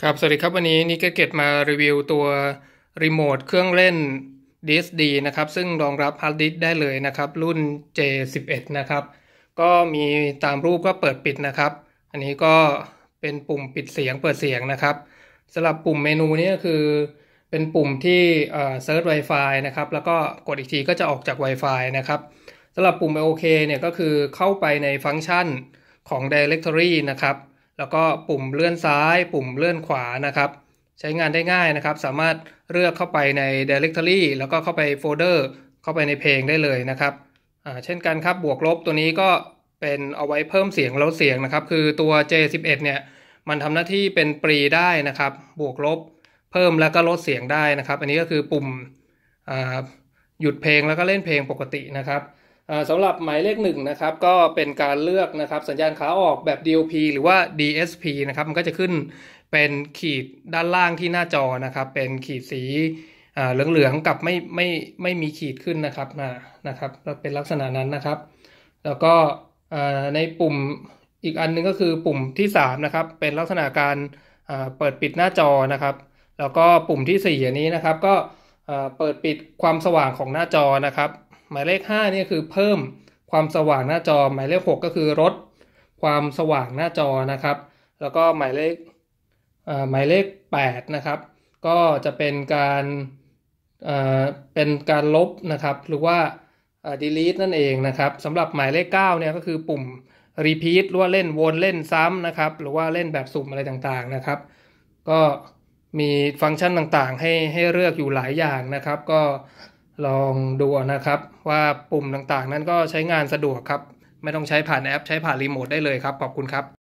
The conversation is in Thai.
ครับสวัสดีครับ วันนี้นิกเกตมารีวิวตัวรีโมทเครื่องเล่น DSD นะครับ ซึ่งรองรับฮาร์ดดิสได้เลยนะครับ รุ่น J11 นะครับ ก็มีตามรูปก็เปิดปิดนะครับ อันนี้ก็เป็นปุ่มปิดเสียงเปิดเสียงนะครับสำหรับปุ่มเมนูนี้คือเป็นปุ่มที่เซิร์ช Wi-Fi นะครับ แล้วก็กดอีกทีก็จะออกจาก Wi-Fi นะครับสำหรับปุ่ม OK เนี่ยก็คือเข้าไปในฟังก์ชันของ Directory นะครับแล้วก็ปุ่มเลื่อนซ้าย ปุ่มเลื่อนขวานะครับ ใช้งานได้ง่ายนะครับ สามารถเลือกเข้าไปใน Directory แล้วก็เข้าไปโฟลเดอร์เข้าไปในเพลงได้เลยนะครับเช่นกันครับบวกลบตัวนี้ก็เป็นเอาไว้เพิ่มเสียงแล้วเสียงนะครับ คือตัว J11 เนี่ย มันทำหน้าที่เป็นปรีได้นะครับ บวกลบเพิ่มแล้วก็ลดเสียงได้นะครับ อันนี้ก็คือปุ่มหยุดเพลงแล้วก็เล่นเพลงปกตินะครับสำหรับหมายเลขหนึ่งนะครับก็เป็นการเลือกนะครับ สัญญาณขาออกแบบ DOP หรือว่า DSP นะครับมันก็จะขึ้นเป็นขีดด้านล่างที่หน้าจอนะครับ เป็นขีดสีเหลืองๆกับไม่ไม่ไม่มีขีดขึ้นนะครับนะนะครับเป็นลักษณะนั้นนะครับ แล้วก็ในปุ่มอีกอันนึงก็คือปุ่มที่ 3 นะครับ เป็นลักษณะการเปิดปิดหน้าจอนะครับ แล้วก็ปุ่มที่ 4อันนี้นะครับ ก็เปิดปิดความสว่างของหน้าจอนะครับหมายเลข5นี่คือเพิ่มความสว่างหน้าจอ หมายเลข 6 ก็คือลดความสว่างหน้าจอนะครับ แล้วก็หมายเลขหมายเลข 8 นะครับ ก็จะเป็นการเป็นการลบนะครับ หรือว่า delete นั่นเองนะครับสำหรับหมายเลข9เนี่ยก็คือปุ่ม repeat หรือว่าเล่นวนเล่นซ้ำนะครับ หรือว่าเล่นแบบสุ่มอะไรต่างๆนะครับ ก็มีฟังก์ชันต่างๆ ให้ให้เลือกอยู่หลายอย่างนะครับ ก็ลองดูนะครับ ว่าปุ่มต่างๆนั้นก็ใช้งานสะดวกครับ ไม่ต้องใช้ผ่านแอปใช้ผ่านรีโมทได้เลยครับ ขอบคุณครับ